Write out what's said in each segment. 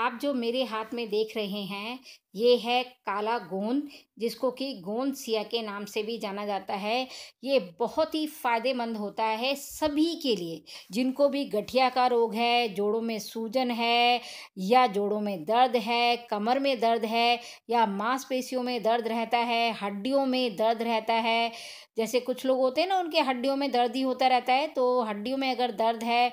आप जो मेरे हाथ में देख रहे हैं ये है काला गोंद जिसको कि गोंद सिया के नाम से भी जाना जाता है ये बहुत ही फ़ायदेमंद होता है सभी के लिए जिनको भी गठिया का रोग है जोड़ों में सूजन है या जोड़ों में दर्द है कमर में दर्द है या मांसपेशियों में दर्द रहता है हड्डियों में दर्द रहता है जैसे कुछ लोग होते हैं ना उनके हड्डियों में दर्द ही होता रहता है तो हड्डियों में अगर दर्द है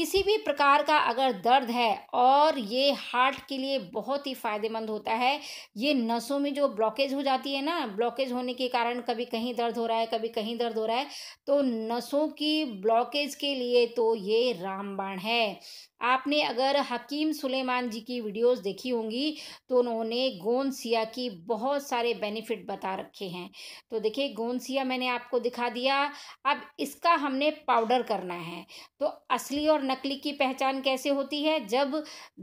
किसी भी प्रकार का अगर दर्द है और ये हार्ट के लिए बहुत ही फ़ायदेमंद होता है ये नसों में जो ब्लॉकेज हो जाती है ना ब्लॉकेज होने के कारण कभी कहीं दर्द हो रहा है कभी कहीं दर्द हो रहा है तो नसों की ब्लॉकेज के लिए तो ये रामबाण है आपने अगर हकीम सुलेमान जी की वीडियोस देखी होंगी तो उन्होंने गोंदसिया की बहुत सारे बेनिफिट बता रखे हैं तो देखिए गोंदसिया मैंने आपको दिखा दिया अब इसका हमने पाउडर करना है तो असली और नकली की पहचान कैसे होती है जब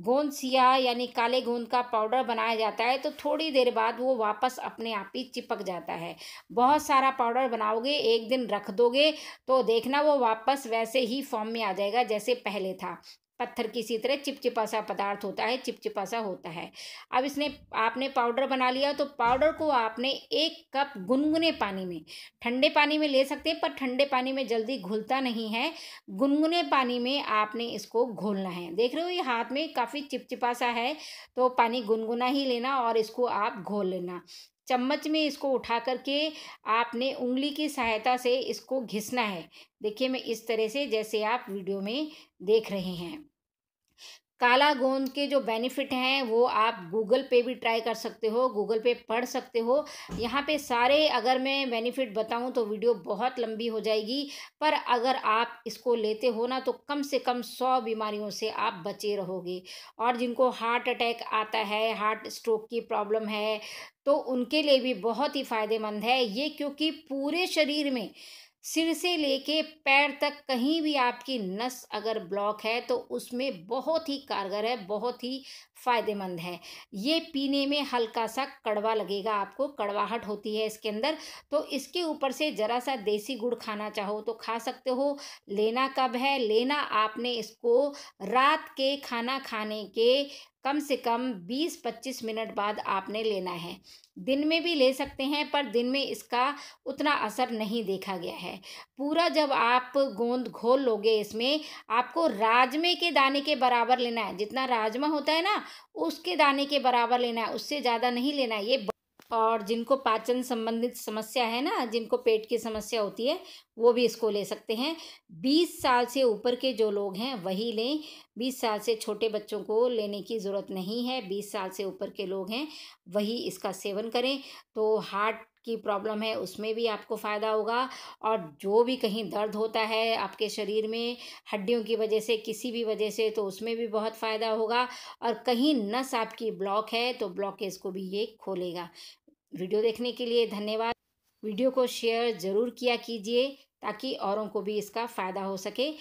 गोंदसिया यानी काले गोंद का पाउडर बनाया जाता है तो थोड़ी देर बाद वो वापस अपने आप ही चिपक जाता है बहुत सारा पाउडर बनाओगे एक दिन रख दोगे तो देखना वो वापस वैसे ही फॉर्म में आ जाएगा जैसे पहले था पत्थर की इसी तरह चिपचिपा सा पदार्थ होता है चिपचिपा सा होता है अब इसने आपने पाउडर बना लिया तो पाउडर को आपने एक कप गुनगुने पानी में ठंडे पानी में ले सकते हैं पर ठंडे पानी में जल्दी घुलता नहीं है गुनगुने पानी में आपने इसको घोलना है देख रहे हो ये हाथ में काफ़ी चिपचिपा सा है तो पानी गुनगुना ही लेना और इसको आप घोल लेना चम्मच में इसको उठा करके आपने उंगली की सहायता से इसको घिसना है देखिए मैं इस तरह से जैसे आप वीडियो में देख रहे हैं काला गोंद के जो बेनिफिट हैं वो आप गूगल पे भी ट्राई कर सकते हो गूगल पे पढ़ सकते हो यहाँ पे सारे अगर मैं बेनिफिट बताऊँ तो वीडियो बहुत लंबी हो जाएगी पर अगर आप इसको लेते हो ना तो कम से कम सौ बीमारियों से आप बचे रहोगे और जिनको हार्ट अटैक आता है हार्ट स्ट्रोक की प्रॉब्लम है तो उनके लिए भी बहुत ही फ़ायदेमंद है ये क्योंकि पूरे शरीर में सिर से लेके पैर तक कहीं भी आपकी नस अगर ब्लॉक है तो उसमें बहुत ही कारगर है बहुत ही फ़ायदेमंद है ये पीने में हल्का सा कड़वा लगेगा आपको कड़वाहट होती है इसके अंदर तो इसके ऊपर से ज़रा सा देसी गुड़ खाना चाहो तो खा सकते हो लेना कब है लेना आपने इसको रात के खाना खाने के कम से कम 20-25 मिनट बाद आपने लेना है दिन में भी ले सकते हैं पर दिन में इसका उतना असर नहीं देखा गया है पूरा जब आप गोंद घोल लोगे इसमें आपको राजमे के दाने के बराबर लेना है जितना राजमा होता है ना उसके दाने के बराबर लेना है उससे ज़्यादा नहीं लेना है ये और जिनको पाचन संबंधित समस्या है ना जिनको पेट की समस्या होती है वो भी इसको ले सकते हैं बीस साल से ऊपर के जो लोग हैं वही लें बीस साल से छोटे बच्चों को लेने की ज़रूरत नहीं है बीस साल से ऊपर के लोग हैं वही इसका सेवन करें तो हार्ट की प्रॉब्लम है उसमें भी आपको फ़ायदा होगा और जो भी कहीं दर्द होता है आपके शरीर में हड्डियों की वजह से किसी भी वजह से तो उसमें भी बहुत फ़ायदा होगा और कहीं नस आपकी ब्लॉक है तो ब्लॉकेज को भी ये खोलेगा वीडियो देखने के लिए धन्यवाद वीडियो को शेयर ज़रूर किया कीजिए ताकि औरों को भी इसका फ़ायदा हो सके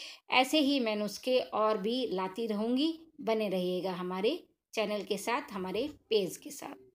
ऐसे ही मैं नुस्खे और भी लाती रहूँगी बने रहिएगा हमारे चैनल के साथ हमारे पेज के साथ